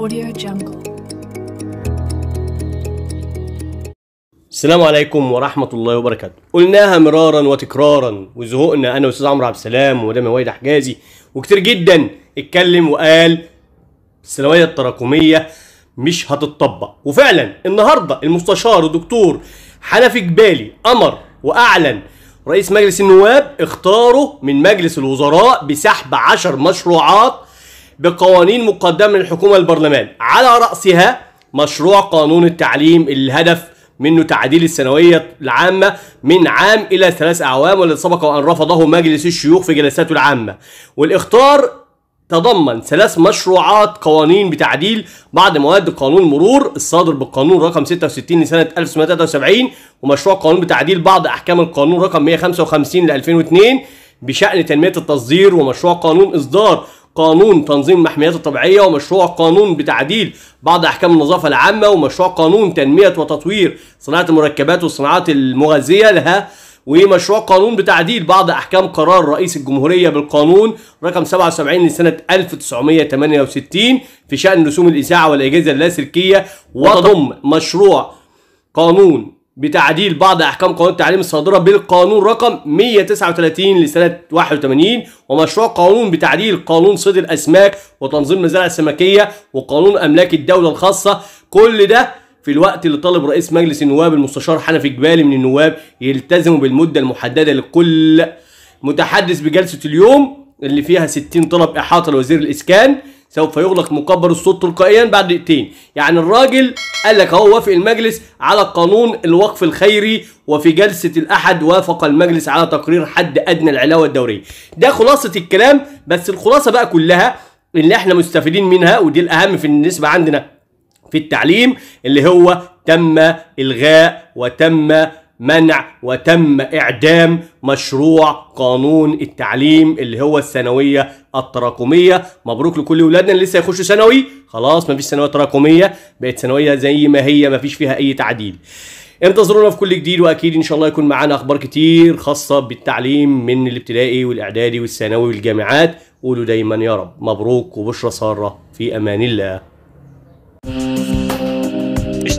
Audio Jungle. السلام عليكم ورحمة الله وبركاته. قلناها مرارا وتكرارا وزهقنا أنا وأستاذ عمرو عبد السلام ومدام وايد حجازي وكتير جدا اتكلم وقال الثانوية التراكمية مش هتطبق وفعلا النهاردة المستشار الدكتور حنفي جبالي أمر وأعلن رئيس مجلس النواب اختاره من مجلس الوزراء بسحب 10 مشروعات بقوانين مقدمة من الحكومة على رأسها مشروع قانون التعليم الهدف منه تعديل الثانوية العامة من عام إلى ثلاث أعوام والذي سبق وأن رفضه مجلس الشيوخ في جلساته العامة والاختار تضمن ثلاث مشروعات قوانين بتعديل بعض مواد قانون المرور الصادر بالقانون رقم 66 لسنة 1973 ومشروع قانون بتعديل بعض أحكام القانون رقم 155 ل 2002 بشأن تنمية التصدير ومشروع قانون إصدار قانون تنظيم المحميات الطبيعية ومشروع قانون بتعديل بعض أحكام النظافة العامة ومشروع قانون تنمية وتطوير صناعة المركبات والصناعات المغذية لها ومشروع قانون بتعديل بعض أحكام قرار رئيس الجمهورية بالقانون رقم 77 لسنة 1968 في شأن رسوم الإذاعة والأجهزة اللاسلكية وتضم مشروع قانون بتعديل بعض احكام قانون التعليم الصادره بالقانون رقم 139 لسنه 81 ومشروع قانون بتعديل قانون صيد الاسماك وتنظيم المزارع السمكيه وقانون املاك الدوله الخاصه كل ده في الوقت اللي طالب رئيس مجلس النواب المستشار حنفي جبالي من النواب يلتزموا بالمده المحدده لكل متحدث بجلسه اليوم اللي فيها 60 طلب احاطه لوزير الاسكان سوف يغلق مقبر الصوت تلقائيا بعد دقيقتين يعني الراجل قال لك اهو وافق المجلس على قانون الوقف الخيري وفي جلسة الأحد وافق المجلس على تقرير حد أدنى العلاوة الدورية ده خلاصة الكلام بس الخلاصة بقى كلها اللي احنا مستفيدين منها ودي الأهم في النسبة عندنا في التعليم اللي هو تم إلغاء وتم منع وتم إعدام مشروع قانون التعليم اللي هو الثانوية التراكمية مبروك لكل ولادنا اللي لسه يخشوا ثانوي خلاص مفيش ثانوية تراكمية بقت ثانوية زي ما هي مفيش فيها أي تعديل انتظرونا في كل جديد واكيد ان شاء الله يكون معانا اخبار كتير خاصه بالتعليم من الابتدائي والاعدادي والثانوي والجامعات قولوا دايما يا رب مبروك وبشرى ساره في امان الله